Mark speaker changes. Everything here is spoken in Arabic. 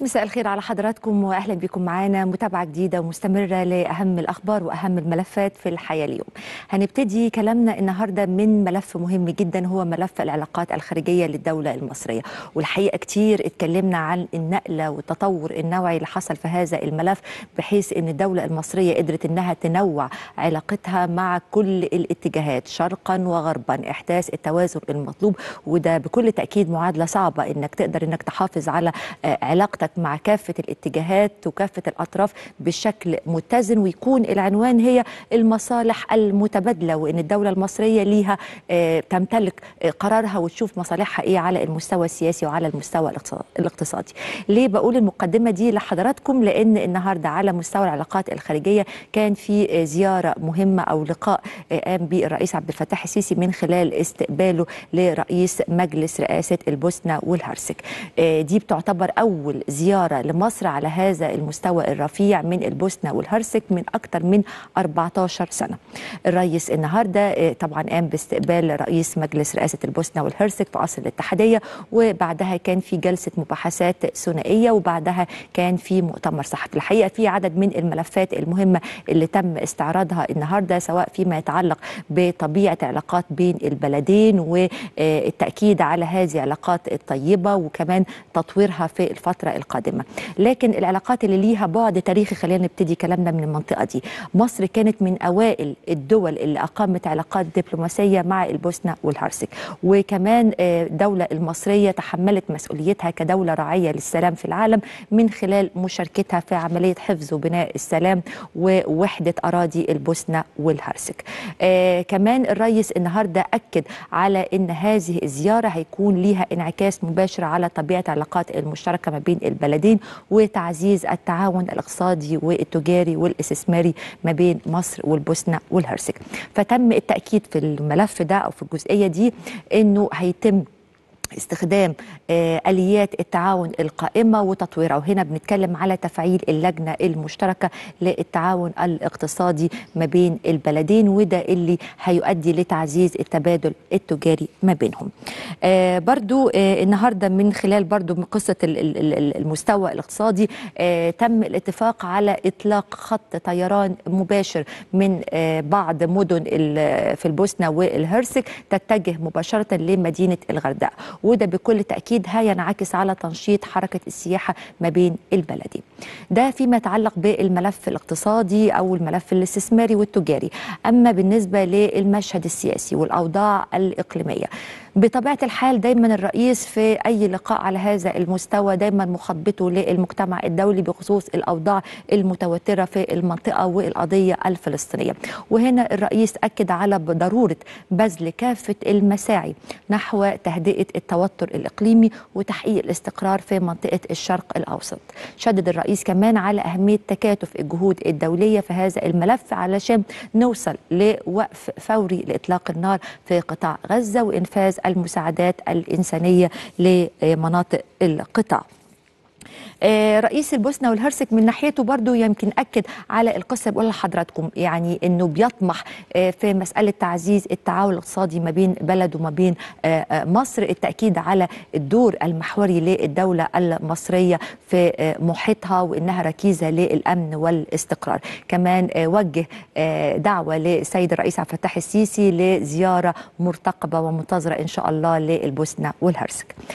Speaker 1: مساء الخير على حضراتكم واهلا بكم معانا متابعه جديده ومستمره لاهم الاخبار واهم الملفات في الحياه اليوم. هنبتدي كلامنا النهارده من ملف مهم جدا هو ملف العلاقات الخارجيه للدوله المصريه، والحقيقه كتير اتكلمنا عن النقله والتطور النوعي اللي حصل في هذا الملف بحيث ان الدوله المصريه قدرت انها تنوع علاقتها مع كل الاتجاهات شرقا وغربا، احداث التوازن المطلوب وده بكل تاكيد معادله صعبه انك تقدر انك تحافظ على آه، علاقتك تتوافق مع كافة الاتجاهات وكافة الأطراف بشكل متزن ويكون العنوان هي المصالح المتبادلة وإن الدولة المصرية ليها آه، تمتلك آه، قرارها وتشوف مصالحها إيه على المستوى السياسي وعلى المستوى الاقتصادي ليه بقول المقدمة دي لحضراتكم لأن النهاردة على مستوى العلاقات الخارجية كان في آه، زيارة مهمة أو لقاء قام بالرئيس عبد الفتاح السيسي من خلال استقباله لرئيس مجلس رئاسة البوسنة والهرسك دي بتعتبر أول زيارة لمصر على هذا المستوى الرفيع من البوسنة والهرسك من أكثر من 14 سنة الرئيس النهاردة آه، طبعا قام باستقبال رئيس مجلس رئاسة البوسنة والهرسك في قصر الاتحادية وبعدها كان في جلسة مباحثات ثنائية وبعدها كان في مؤتمر صحفي الحقيقة في عدد من الملفات المهمة اللي تم استعراضها النهاردة سواء فيما يتعلق بطبيعة علاقات بين البلدين والتأكيد على هذه العلاقات الطيبة وكمان تطويرها في الفترة القادمة القادمه لكن العلاقات اللي ليها بعد تاريخي خلينا نبتدي كلامنا من المنطقه دي مصر كانت من اوائل الدول اللي اقامت علاقات دبلوماسيه مع البوسنه والهرسك وكمان الدوله آه، المصريه تحملت مسؤوليتها كدوله راعيه للسلام في العالم من خلال مشاركتها في عمليه حفظ وبناء السلام ووحده اراضي البوسنه والهرسك آه، كمان الرئيس النهارده اكد على ان هذه الزياره هيكون ليها انعكاس مباشر على طبيعه العلاقات المشتركه ما بين البلدين وتعزيز التعاون الاقتصادي والتجاري والاستثماري ما بين مصر والبوسنه والهرسك فتم التاكيد في الملف ده او في الجزئيه دي انه هيتم استخدام آه، اليات التعاون القائمه وتطويرها وهنا بنتكلم على تفعيل اللجنه المشتركه للتعاون الاقتصادي ما بين البلدين وده اللي هيؤدي لتعزيز التبادل التجاري ما بينهم آه، برضو آه، النهارده من خلال برضو من قصه المستوى الاقتصادي تم الاتفاق على اطلاق خط طيران مباشر من بعض مدن في البوسنه والهرسك تتجه مباشره لمدينه الغردقه وده بكل تأكيد هينعكس على تنشيط حركة السياحة ما بين البلدين ده فيما يتعلق بالملف الاقتصادي أو الملف الاستثماري والتجاري أما بالنسبة للمشهد السياسي والأوضاع الإقليمية بطبيعة الحال دايما الرئيس في أي لقاء على هذا المستوى دايما مخاطبته للمجتمع الدولي بخصوص الأوضاع المتوترة في المنطقة والقضية الفلسطينية وهنا الرئيس أكد على ضرورة بذل كافة المساعي نحو تهدئة التوتر الإقليمي وتحقيق الاستقرار في منطقة الشرق الأوسط شدد الرئيس كمان على أهمية تكاتف الجهود الدولية في هذا الملف علشان نوصل لوقف فوري لإطلاق النار في قطاع غزة وإنفاذ المساعدات الإنسانية لمناطق القطاع آه، رئيس البوسنه والهرسك من ناحيته برضو يمكن اكد على القصه بقول لحضراتكم يعني انه بيطمح آه، في مساله تعزيز التعاون الاقتصادي ما بين بلد وما بين آه، مصر التاكيد على الدور المحوري للدوله المصريه في محيطها وانها ركيزه للامن والاستقرار كمان وجه دعوه للسيد الرئيس عبد الفتاح السيسي لزياره مرتقبه ومنتظره ان شاء الله للبوسنه والهرسك